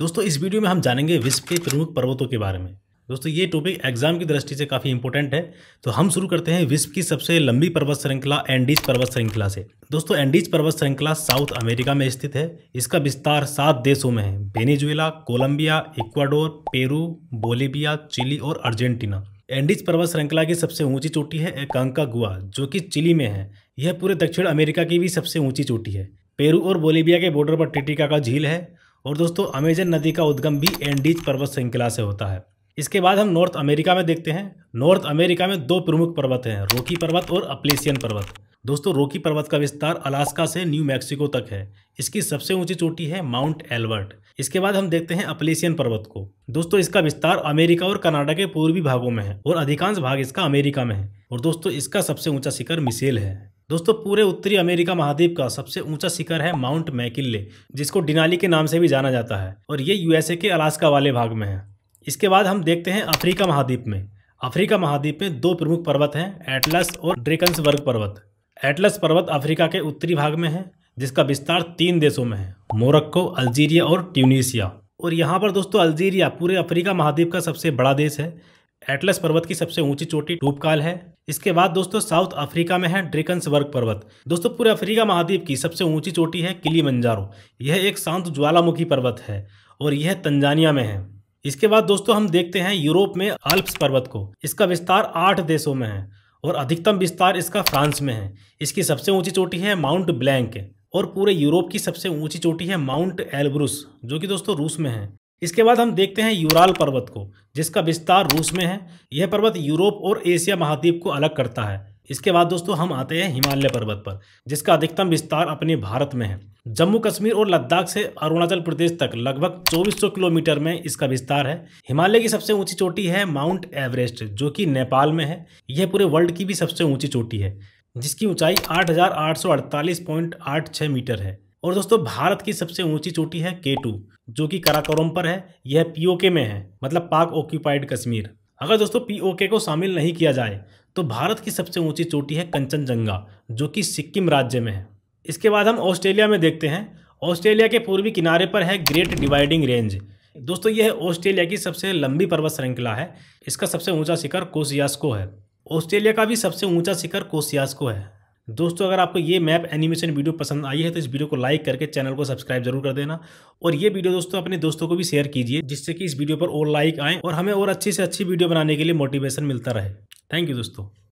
दोस्तों इस वीडियो में हम जानेंगे विश्व के प्रमुख पर्वतों के बारे में दोस्तों ये टॉपिक एग्जाम की दृष्टि से काफ़ी इंपॉर्टेंट है तो हम शुरू करते हैं विश्व की सबसे लंबी पर्वत श्रृंखला एंडीज पर्वत श्रृंखला से दोस्तों एंडीज पर्वत श्रृंखला साउथ अमेरिका में स्थित है इसका विस्तार सात देशों में है Venezuela Colombia Ecuador Peru Bolivia Chile और अर्जेंटीना एंडीज पर्वत श्रृंखला की सबसे ऊंची चोटी है एकांका गुआ जो कि चिली में है यह पूरे दक्षिण अमेरिका की भी सबसे ऊंची चोटी है पेरू और बोलीविया के बॉर्डर पर टिटिका का झील है और दोस्तों अमेजन नदी का उद्गम भी एंडीज पर्वत श्रृंखला से होता है इसके बाद हम नॉर्थ अमेरिका में देखते हैं नॉर्थ अमेरिका में दो प्रमुख पर्वत हैं रोकी पर्वत और अप्लेसियन पर्वत दोस्तों रोकी पर्वत का विस्तार अलास्का से न्यू मैक्सिको तक है इसकी सबसे ऊंची चोटी है माउंट एल्बर्ट इसके बाद हम देखते हैं अप्लेसियन पर्वत को दोस्तों इसका विस्तार अमेरिका और कनाडा के पूर्वी भागों में है और अधिकांश भाग इसका अमेरिका में है और दोस्तों इसका सबसे ऊंचा शिखर मिसेल है दोस्तों पूरे उत्तरी अमेरिका महाद्वीप का सबसे ऊंचा शिखर है माउंट मैकिल्ले जिसको डिनाली के नाम से भी जाना जाता है और ये यूएसए के अलास्का वाले भाग में है इसके बाद हम देखते हैं अफ्रीका महाद्वीप में अफ्रीका महाद्वीप में दो प्रमुख पर्वत हैं एटलस और ड्रेकन्सबर्ग पर्वत एटलस पर्वत अफ्रीका के उत्तरी भाग में है जिसका विस्तार तीन देशों में है मोरक्को अल्जीरिया और ट्यूनिशिया और यहाँ पर दोस्तों अल्जीरिया पूरे अफ्रीका महाद्वीप का सबसे बड़ा देश है एटलस पर्वत की सबसे ऊंची चोटी टूपकाल है इसके बाद दोस्तों साउथ अफ्रीका में है ड्रिकन्सबर्ग पर्वत दोस्तों पूरे अफ्रीका महाद्वीप की सबसे ऊंची चोटी है किली मंजारो यह एक शांत ज्वालामुखी पर्वत है और यह तंजानिया में है इसके बाद दोस्तों हम देखते हैं यूरोप में अल्प्स पर्वत को इसका विस्तार आठ देशों में है और अधिकतम विस्तार इसका फ्रांस में है इसकी सबसे ऊंची चोटी है माउंट ब्लैंक और पूरे यूरोप की सबसे ऊंची चोटी है माउंट एल्ब्रुस जो कि दोस्तों रूस में है इसके बाद हम देखते हैं यूराल पर्वत को जिसका विस्तार रूस में है यह पर्वत यूरोप और एशिया महाद्वीप को अलग करता है इसके बाद दोस्तों हम आते हैं हिमालय पर्वत पर जिसका अधिकतम विस्तार अपने भारत में है जम्मू कश्मीर और लद्दाख से अरुणाचल प्रदेश तक लगभग 2400 किलोमीटर में इसका विस्तार है हिमालय की सबसे ऊंची चोटी है माउंट एवरेस्ट जो कि नेपाल में है यह पूरे वर्ल्ड की भी सबसे ऊंची चोटी है जिसकी ऊंचाई आठ मीटर है और दोस्तों भारत की सबसे ऊंची चोटी है के टू जो कि कराकोरम पर है यह पीओके में है मतलब पाक ऑक्यूपाइड कश्मीर अगर दोस्तों पीओके को शामिल नहीं किया जाए तो भारत की सबसे ऊंची चोटी है कंचनजंगा जो कि सिक्किम राज्य में है इसके बाद हम ऑस्ट्रेलिया में देखते हैं ऑस्ट्रेलिया के पूर्वी किनारे पर है ग्रेट डिवाइडिंग रेंज दोस्तों यह ऑस्ट्रेलिया की सबसे लंबी पर्वत श्रृंखला है इसका सबसे ऊंचा शिखर कोसियास्को है ऑस्ट्रेलिया का भी सबसे ऊंचा शिखर कोसियास्को है दोस्तों अगर आपको ये मैप एनिमेशन वीडियो पसंद आई है तो इस वीडियो को लाइक करके चैनल को सब्सक्राइब जरूर कर देना और ये वीडियो दोस्तों अपने दोस्तों को भी शेयर कीजिए जिससे कि इस वीडियो पर और लाइक आए और हमें और अच्छी से अच्छी वीडियो बनाने के लिए मोटिवेशन मिलता रहे थैंक यू दोस्तों